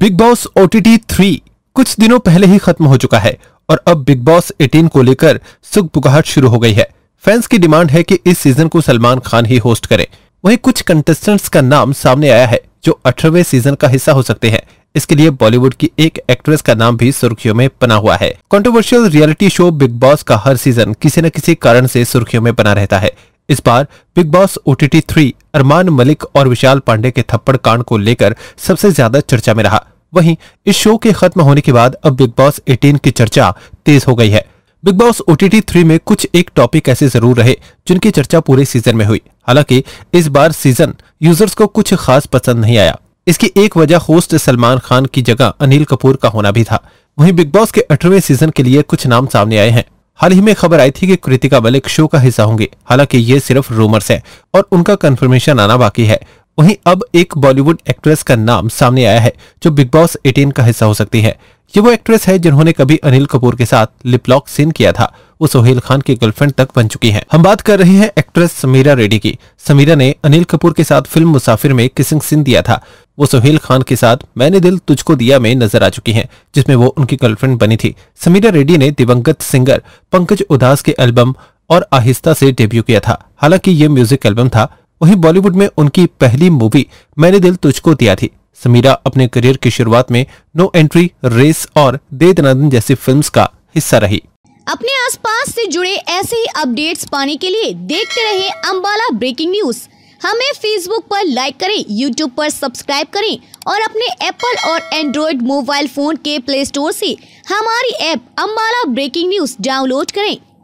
big Boss OTT three कुछ दिनों पहले ही खत्म हो चुका है और अब बिग बॉस 18 को लेकर सुख पुकाहट शुरू हो गई है फैंस की डिमांड है कि इस सीजन को सलमान खान ही होस्ट करें वहीं कुछ कंटेस्टेंट्स का नाम सामने आया है जो अठारहवे सीजन का हिस्सा हो सकते हैं इसके लिए बॉलीवुड की एक एक्ट्रेस का नाम भी सुर्खियों में बना हुआ है controversial reality show Bigg Boss का हर सीजन किसी न किसी कारण से सुर्खियों में बना रहता है इस बार Bigg Boss OTT three Armaan Malik और विशाल पांडे के थप्पड़ कांड को लेकर सबसे ज्यादा चर्चा में रहा वहीं इस शो के खत्म होने के बाद अब बिग बॉस 18 की चर्चा तेज हो गई है बिग बॉस ओटीटी थ्री में कुछ एक टॉपिक ऐसे जरूर रहे जिनकी चर्चा पूरे सीजन में हुई हालांकि इस बार सीजन यूजर्स को कुछ खास पसंद नहीं आया इसकी एक वजह होस्ट सलमान खान की जगह अनिल कपूर का होना भी था वहीं बिग बॉस के अठारवे सीजन के लिए कुछ नाम सामने आए हैं हाल ही में खबर आई थी कि कृतिका मलिक शो का हिस्सा होंगे हालांकि ये सिर्फ रूमर्स है और उनका कंफर्मेशन आना बाकी है वहीं अब एक बॉलीवुड एक्ट्रेस का नाम सामने आया है जो बिग बॉस 18 का हिस्सा हो सकती है ये वो एक्ट्रेस है जिन्होंने कभी अनिल कपूर के साथ लिपलॉक सीन किया था वो सोहेल खान की गर्लफ्रेंड तक बन चुकी है हम बात कर रहे हैं एक्ट्रेस समीरा रेड्डी की समीरा ने अनिल कपूर के साथ फिल्म मुसाफिर में किसिंग सीन दिया था वो सुहेल खान के साथ मैंने दिल तुझको दिया में नजर आ चुकी हैं जिसमें वो उनकी गर्लफ्रेंड बनी थी समीरा रेड्डी ने दिवंगत सिंगर पंकज उदास के एल्बम और आहिस्ता से डेब्यू किया था हालांकि ये म्यूजिक एल्बम था वहीं बॉलीवुड में उनकी पहली मूवी मैंने दिल तुझको दिया थी समीरा अपने करियर की शुरुआत में नो एंट्री रेस और दे दनादन जैसी फिल्म का हिस्सा रही अपने आसपास से जुड़े ऐसे ही अपडेट्स पाने के लिए देखते रहे अम्बाला ब्रेकिंग न्यूज़ हमें फेसबुक पर लाइक करें यूट्यूब पर सब्सक्राइब करें और अपने एप्पल और एंड्रॉयड मोबाइल फ़ोन के प्ले स्टोर से हमारी app Ambala breaking news download करें